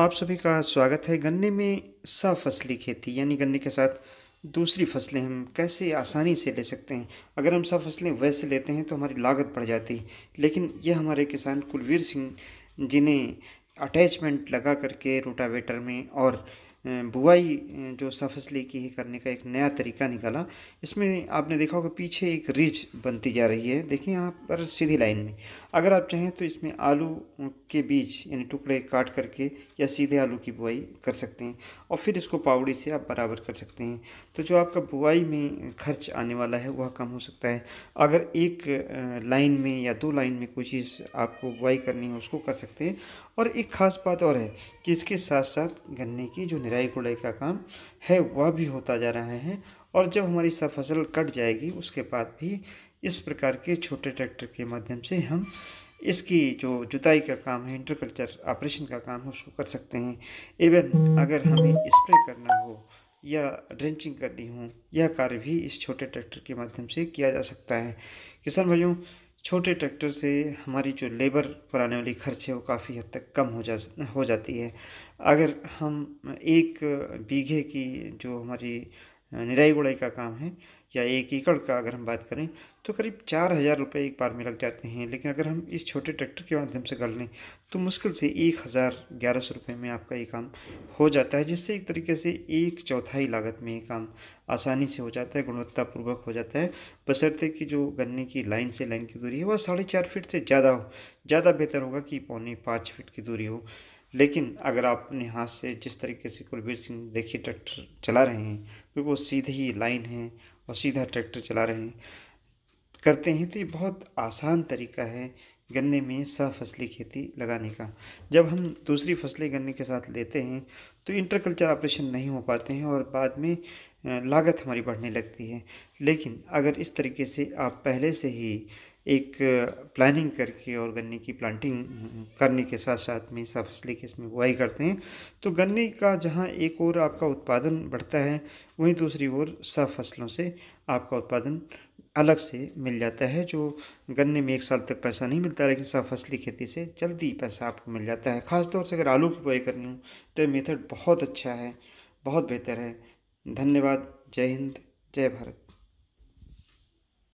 आप सभी का स्वागत है गन्ने में फसली खेती यानी गन्ने के साथ दूसरी फसलें हम कैसे आसानी से ले सकते हैं अगर हम सब फसलें वैसे लेते हैं तो हमारी लागत बढ़ जाती है लेकिन यह हमारे किसान कुलवीर सिंह जिन्हें अटैचमेंट लगा करके रोटावेटर में और बुआई जो सफसली की है करने का एक नया तरीका निकाला इसमें आपने देखा होगा पीछे एक रिज बनती जा रही है देखिए यहाँ पर सीधी लाइन में अगर आप चाहें तो इसमें आलू के बीज यानी टुकड़े काट करके या सीधे आलू की बुआई कर सकते हैं और फिर इसको पावड़ी से आप बराबर कर सकते हैं तो जो आपका बुआई में खर्च आने वाला है वह कम हो सकता है अगर एक लाइन में या दो लाइन में कोई चीज़ आपको बुआई करनी है उसको कर सकते हैं और एक ख़ास बात और है कि इसके साथ साथ गन्ने की जो निराई गुड़ाई का काम है वह भी होता जा रहा है और जब हमारी सब फसल कट जाएगी उसके बाद भी इस प्रकार के छोटे ट्रैक्टर के माध्यम से हम इसकी जो जुताई का काम है इंटरकल्चर ऑपरेशन का काम है उसको कर सकते हैं इवन अगर हमें स्प्रे करना हो या ड्रेंचिंग करनी हो यह कार्य भी इस छोटे ट्रैक्टर के माध्यम से किया जा सकता है किसान भाइयों छोटे ट्रैक्टर से हमारी जो लेबर पर आने वाली खर्च है वो काफ़ी हद तक कम हो जा हो जाती है अगर हम एक बीघे की जो हमारी निराई गुड़ाई का काम है या एक एकड़ का अगर हम बात करें तो करीब चार हज़ार रुपये एक बार में लग जाते हैं लेकिन अगर हम इस छोटे ट्रैक्टर के माध्यम से कर लें तो मुश्किल से एक हज़ार ग्यारह सौ रुपये में आपका ये काम हो जाता है जिससे एक तरीके से एक चौथाई लागत में ये काम आसानी से हो जाता है गुणवत्तापूर्वक हो जाता है बसरते कि जो गन्ने की लाइन से लाइन की दूरी है वह साढ़े चार फीट से ज़्यादा हो ज़्यादा बेहतर होगा कि पौने पाँच फीट की दूरी हो लेकिन अगर आप अपने हाथ से जिस तरीके से कुलबीर सिंह देखिए ट्रैक्टर चला रहे हैं क्योंकि वो सीधी ही लाइन है और सीधा ट्रैक्टर चला रहे हैं करते हैं तो ये बहुत आसान तरीका है गन्ने में फसली खेती लगाने का जब हम दूसरी फसलें गन्ने के साथ लेते हैं तो इंटरकल्चर ऑपरेशन नहीं हो पाते हैं और बाद में लागत हमारी बढ़ने लगती है लेकिन अगर इस तरीके से आप पहले से ही एक प्लानिंग करके और गन्ने की प्लांटिंग करने के साथ साथ में सह फसलें की इसमें बुआई करते हैं तो गन्ने का जहाँ एक और आपका उत्पादन बढ़ता है वहीं दूसरी ओर सह फसलों से आपका उत्पादन अलग से मिल जाता है जो गन्ने में एक साल तक पैसा नहीं मिलता लेकिन सब फसली खेती से जल्दी पैसा आपको मिल जाता है ख़ासतौर से अगर आलू की बुआई करनी हो तो ये मेथड बहुत अच्छा है बहुत बेहतर है धन्यवाद जय हिंद जय भारत